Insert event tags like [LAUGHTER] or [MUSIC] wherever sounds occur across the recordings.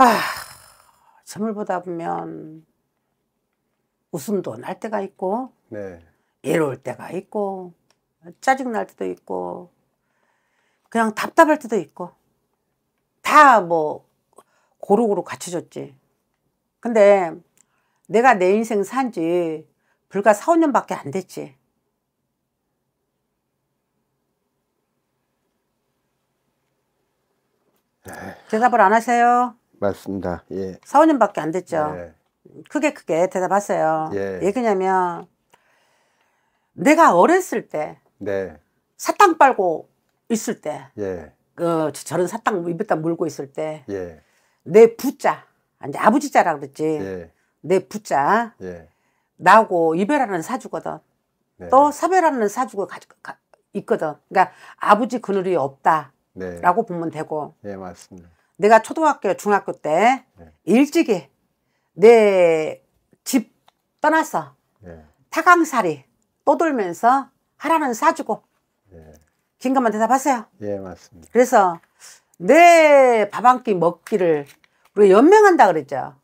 아, 선물 보다 보면 웃음도 날 때가 있고 네. 외로울 때가 있고 짜증 날 때도 있고 그냥 답답할 때도 있고 다 뭐 고루고루 갖춰졌지 근데 내가 내 인생 산지 불과 4, 5년밖에 안 됐지 네. 대답을 안 하세요 맞습니다. 예. 4, 5년밖에 안 됐죠. 예. 크게 크게 대답하세요. 예. 얘기냐면 예, 내가 어렸을 때 네. 사탕 빨고 있을 때 예. 그 저런 사탕 입에다 물고 있을 때내 부자 예. 이제 아버지 자라 그랬지 내 부자 예. 나하고 이별하는 사주거든 네. 또 사별하는 사주가 가지고 있거든 그러니까 아버지 그늘이 없다라고 네. 보면 되고 예 맞습니다 내가 초등학교 중학교 때 네. 일찍이 내 집 떠났어 네. 타강살이 떠돌면서 하라는 사주고 네. 긴가만 대답하세요 예 맞습니다 그래서 내 밥 한 끼 먹기를 우리 연명한다 그랬죠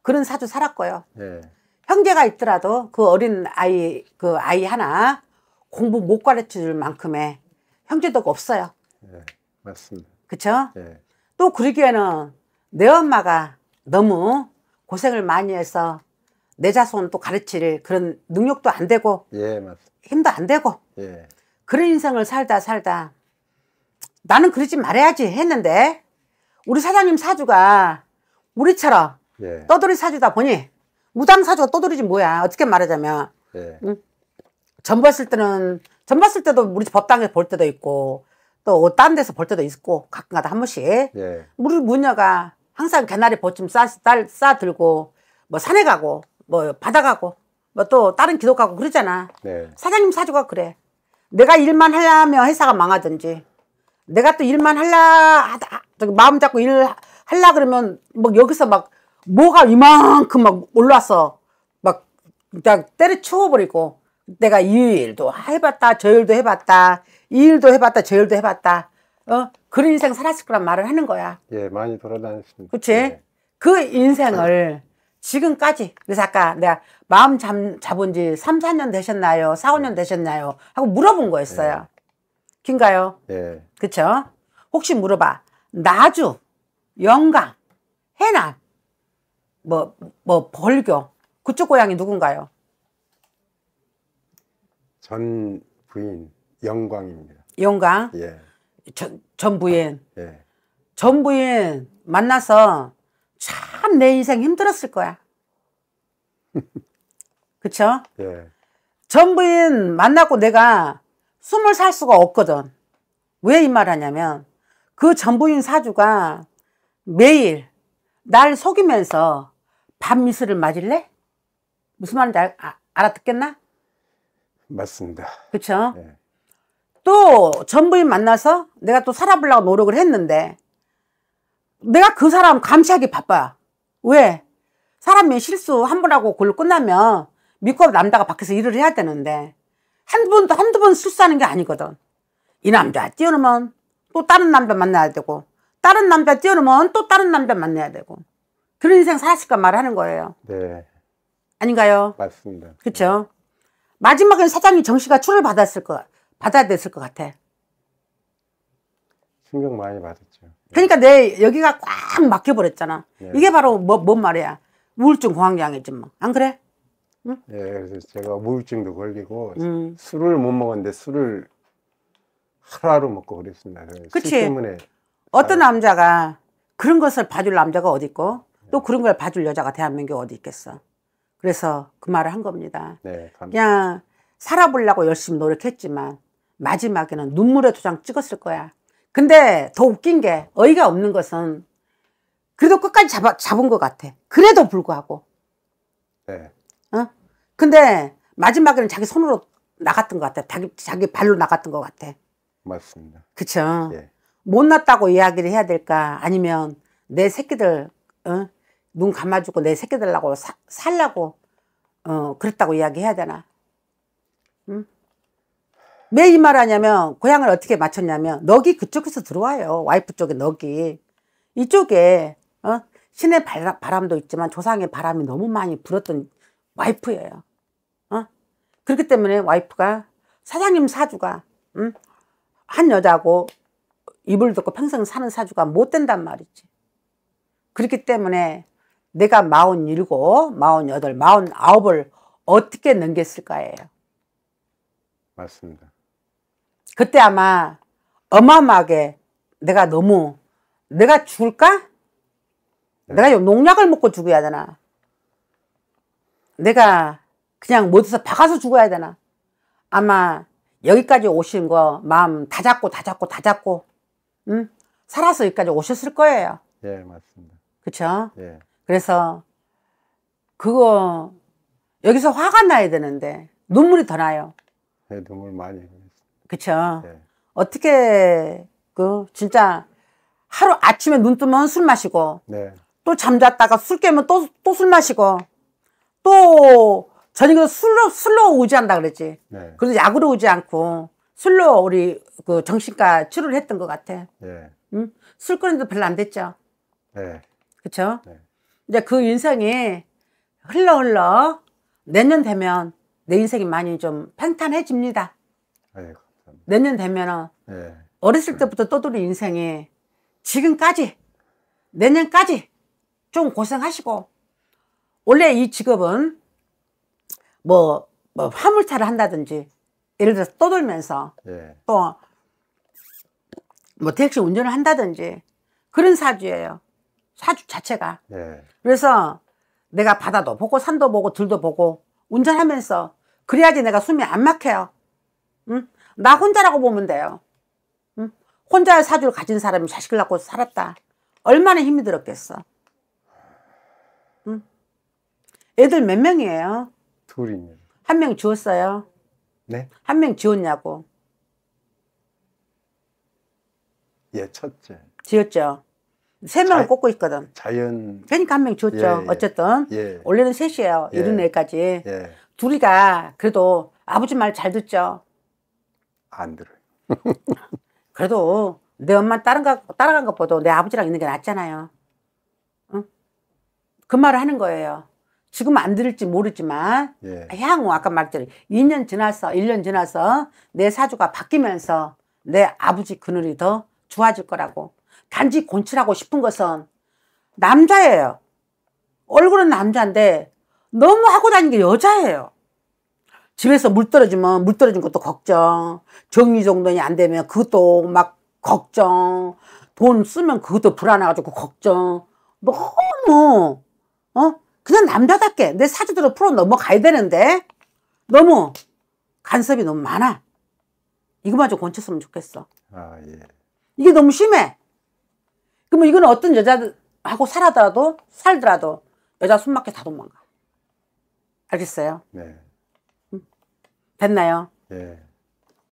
그런 사주 살았고요 네. 형제가 있더라도 그 어린 아이 그 아이 하나 공부 못 가르쳐 줄 만큼의 형제도가 없어요 네 맞습니다 그쵸? 네. 또 그러기에는 내 엄마가 너무 고생을 많이 해서 내 자손 또 가르칠 그런 능력도 안 되고 예, 힘도 안 되고 예. 그런 인생을 살다 살다 나는 그러지 말아야지 했는데 우리 사장님 사주가 우리처럼 예. 떠돌이 사주다 보니 무당 사주가 떠돌이지 뭐야 어떻게 말하자면 예. 응? 전 봤을 때는 전 봤을 때도 우리 법당에 볼 때도 있고 또 다른 데서 볼 때도 있고 가끔가다 한 번씩 예. 우리 무녀가 항상 개나리 보침 싸, 싸, 들고 뭐 산에 가고 뭐 바다 가고 뭐 또 다른 기도 가고 그러잖아 네. 사장님 사주가 그래 내가 일만 하려면 회사가 망하든지 내가 또 일만 할라 마음 잡고 일 할라 그러면 뭐 여기서 막 뭐가 이만큼 막 올라서 막 그냥 때려치워 버리고 내가 이 일도 해봤다 저 일도 해봤다 이 일도 해봤다 저 일도 해봤다 어 그런 인생 살았을 거란 말을 하는 거야 예 많이 돌아다녔습니다 그치 예. 그 인생을 지금까지 그래서 아까 내가 마음 잠, 잡은 지 3, 4년 되셨나요 4, 5년 예. 되셨나요 하고 물어본 거였어요 예. 긴가요? 예. 그쵸? 혹시 물어봐 나주, 영광, 해남 뭐, 뭐, 벌교. 그쪽 고향이 누군가요? 전 부인. 영광입니다. 영광? 예. 전, 전 부인. 예. 전 부인 만나서 참 내 인생 힘들었을 거야. [LAUGHS] 그쵸? 예. 전 부인 만나고 내가 숨을 살 수가 없거든. 왜 이 말 하냐면 그전 부인 사주가 매일 날 속이면서 밤미술을 맞을래? 무슨 말인지 알, 아, 알아듣겠나? 맞습니다. 그쵸? 예. 또 전부인 만나서 내가 또 살아보려고 노력을 했는데 내가 그 사람 감시하기 바빠 왜? 사람이 실수 한 번 하고 그걸로 끝나면 믿고 남자가 밖에서 일을 해야 되는데 한두 번, 도 한두 번 실수하는 게 아니거든. 이 남자 뛰어넘으면 또 다른 남자 만나야 되고 다른 남자 뛰어넘으면 또 다른 남자 만나야 되고 그런 인생 살았을까 말하는 거예요. 네. 아닌가요? 맞습니다. 그렇죠. 네. 마지막엔사장이 정씨가 출을 받았을 것 받아들였을 것 같아. 충격 많이 받았죠. 예. 그러니까 내 여기가 꽉 막혀버렸잖아. 네. 이게 바로 뭐, 뭔 말이야. 우울증 공황장애지 뭐. 안 그래? 응? 예, 그래서 제가 우울증도 걸리고 음. 술을 못 먹었는데 술을 하루하루 먹고 그랬습니다. 그치? 때문에 어떤 아, 남자가 그런 것을 봐줄 남자가 어디 있고 네. 또 그런 걸 봐줄 여자가 대한민국에 어디 있겠어. 그래서 그 말을 한 겁니다. 네, 감사합니다. 그냥 살아보려고 열심히 노력했지만 마지막에는 눈물의 도장 찍었을 거야. 근데 더 웃긴 게 어이가 없는 것은 그래도 끝까지 잡아, 잡은 것 같아. 그래도 불구하고. 네. 어? 근데 마지막에는 자기 손으로 나갔던 것 같아. 자기, 자기 발로 나갔던 것 같아. 맞습니다. 그쵸. 네. 못났다고 이야기를 해야 될까? 아니면 내 새끼들, 어? 눈 감아주고 내 새끼들하고 사, 살라고, 어, 그랬다고 이야기해야 되나? 왜이 말하냐면 고향을 어떻게 맞췄냐면 너기 그쪽에서 들어와요. 와이프 쪽에 너기 이쪽에 어? 신의 바람, 도 있지만 조상의 바람이 너무 많이 불었던 와이프예요. 어? 그렇기 때문에 와이프가 사장님 사주가 응? 음? 한 여자하고 입을 듣고 평생 사는 사주가 못 된단 말이지. 그렇기 때문에 내가 마흔 일곱, 마흔 여덟, 마흔 아홉을 어떻게 넘겼을까예요. 맞습니다. 그때 아마 어마어마하게 내가 너무 내가 죽을까? 네. 내가 농약을 먹고 죽어야 되나? 내가 그냥 못해서 뭐 박아서 죽어야 되나? 아마 여기까지 오신 거 마음 다 잡고 다 잡고 다 잡고 응? 살아서 여기까지 오셨을 거예요. 예, 맞습니다. 그렇죠? 예. 그래서 그거 여기서 화가 나야 되는데 눈물이 더 나요. 네, 눈물 많이. 그쵸. 네. 어떻게, 그, 진짜 하루 아침에 눈 뜨면 술 마시고, 네. 또 잠잤다가 술 깨면 또, 또 술 마시고, 또 저녁에 술로, 술로 의지한다 그랬지. 네. 그래서 약으로 의지 않고, 술로 우리 그 정신과 치료를 했던 것 같아. 네. 응? 술 끊은도 별로 안 됐죠. 네. 그쵸? 네. 이제 그 인생이 흘러 흘러 내년 되면 내 인생이 많이 좀 평탄해집니다. 아 몇년 되면은 네. 어렸을 네. 때부터 떠돌이 인생에 지금까지 내년까지 좀 고생하시고 원래 이 직업은 뭐, 뭐 화물차를 한다든지 예를 들어서 떠돌면서 네. 또뭐 택시 운전을 한다든지 그런 사주예요. 사주 자체가. 네. 그래서 내가 바다도 보고 산도 보고 들도 보고 운전하면서 그래야지 내가 숨이 안 막혀요. 응? 나 혼자라고 보면 돼요. 응? 혼자의 사주를 가진 사람이 자식을 낳고 살았다. 얼마나 힘이 들었겠어. 응? 애들 몇 명이에요? 둘이요. 한명 지웠어요? 네? 한 명 지웠냐고? 예, 첫째. 지웠죠. 세 명을 꽂고 있거든. 자연. 그러니까 한 명 지웠죠. 예, 예. 어쨌든. 예. 원래는 셋이에요. 이런 예. 애까지. 예. 둘이가 그래도 아버지 말 잘 듣죠. 안 들어요. [LAUGHS] 그래도 내 엄마 따라간, 따라간 것보다 내 아버지랑 있는 게 낫잖아요. 응? 그 말을 하는 거예요. 지금 안 들을지 모르지만 예. 향후 아까 말했더니 2년 지나서 1년 지나서 내 사주가 바뀌면서 내 아버지 그늘이 더 좋아질 거라고 단지 곤칠하고 싶은 것은 남자예요. 얼굴은 남자인데 너무 하고 다니는 게 여자예요. 집에서 물 떨어지면 물 떨어진 것도 걱정. 정리 정돈이 안 되면 그것도 막 걱정. 돈 쓰면 그것도 불안해가지고 걱정. 너무, 어? 그냥 남자답게 내 사주대로 풀어 넘어가야 되는데 너무 간섭이 너무 많아. 이것만좀 고쳤으면 좋겠어. 아, 예. 이게 너무 심해. 그러면 이건 어떤 여자하고 살아더라도 살더라도 여자 숨 막혀 다 도망가. 알겠어요? 네. 뵀나요? 예.